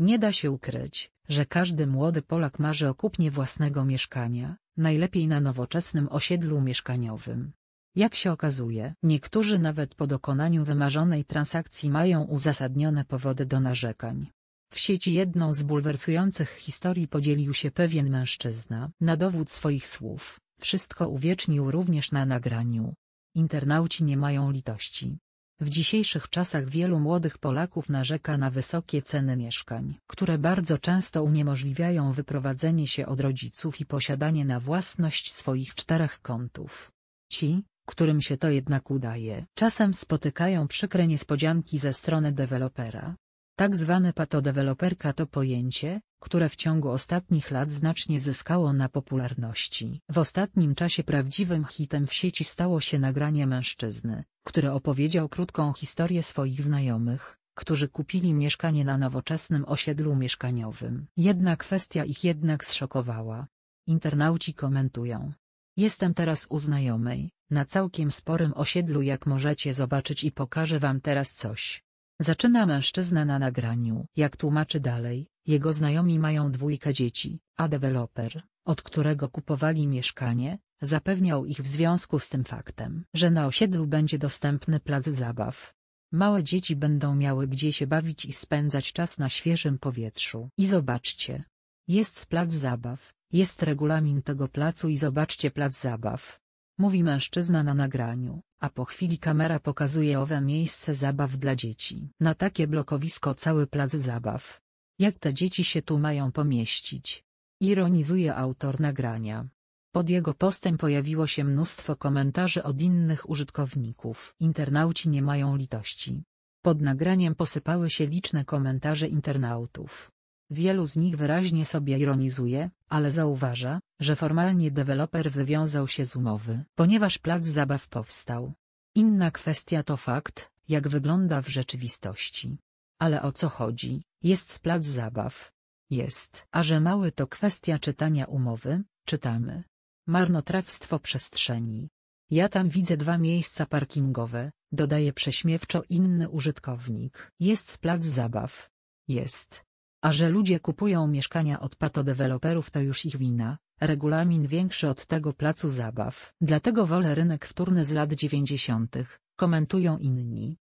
Nie da się ukryć, że każdy młody Polak marzy o kupnie własnego mieszkania, najlepiej na nowoczesnym osiedlu mieszkaniowym. Jak się okazuje, niektórzy nawet po dokonaniu wymarzonej transakcji mają uzasadnione powody do narzekań. W sieci jedną z bulwersujących historii podzielił się pewien mężczyzna. Na dowód swoich słów, wszystko uwiecznił również na nagraniu. Internauci nie mają litości. W dzisiejszych czasach wielu młodych Polaków narzeka na wysokie ceny mieszkań, które bardzo często uniemożliwiają wyprowadzenie się od rodziców i posiadanie na własność swoich czterech kątów. Ci, którym się to jednak udaje, czasem spotykają przykre niespodzianki ze strony dewelopera. Tak zwany patodeweloperka to pojęcie, które w ciągu ostatnich lat znacznie zyskało na popularności. W ostatnim czasie prawdziwym hitem w sieci stało się nagranie mężczyzny, który opowiedział krótką historię swoich znajomych, którzy kupili mieszkanie na nowoczesnym osiedlu mieszkaniowym. Jedna kwestia ich jednak zszokowała. Internauci komentują. Jestem teraz u znajomej, na całkiem sporym osiedlu jak możecie zobaczyć i pokażę wam teraz coś. Zaczyna mężczyzna na nagraniu. Jak tłumaczy dalej, jego znajomi mają dwójkę dzieci, a deweloper, od którego kupowali mieszkanie, zapewniał ich w związku z tym faktem, że na osiedlu będzie dostępny plac zabaw. Małe dzieci będą miały gdzie się bawić i spędzać czas na świeżym powietrzu. I zobaczcie. Jest plac zabaw, jest regulamin tego placu i zobaczcie plac zabaw. Mówi mężczyzna na nagraniu, a po chwili kamera pokazuje owe miejsce zabaw dla dzieci. Na takie blokowisko cały plac zabaw. Jak te dzieci się tu mają pomieścić? Ironizuje autor nagrania. Pod jego postem pojawiło się mnóstwo komentarzy od innych użytkowników. Internauci nie mają litości. Pod nagraniem posypały się liczne komentarze internautów. Wielu z nich wyraźnie sobie ironizuje, ale zauważa, że formalnie deweloper wywiązał się z umowy, ponieważ plac zabaw powstał. Inna kwestia to fakt, jak wygląda w rzeczywistości. Ale o co chodzi? Jest plac zabaw. Jest. A że mały to kwestia czytania umowy, czytamy. Marnotrawstwo przestrzeni. Ja tam widzę dwa miejsca parkingowe, dodaje prześmiewczo inny użytkownik. Jest plac zabaw. Jest. A że ludzie kupują mieszkania od patodeweloperów to już ich wina, regulamin większy od tego placu zabaw. Dlatego wolę rynek wtórny z lat dziewięćdziesiątych, komentują inni.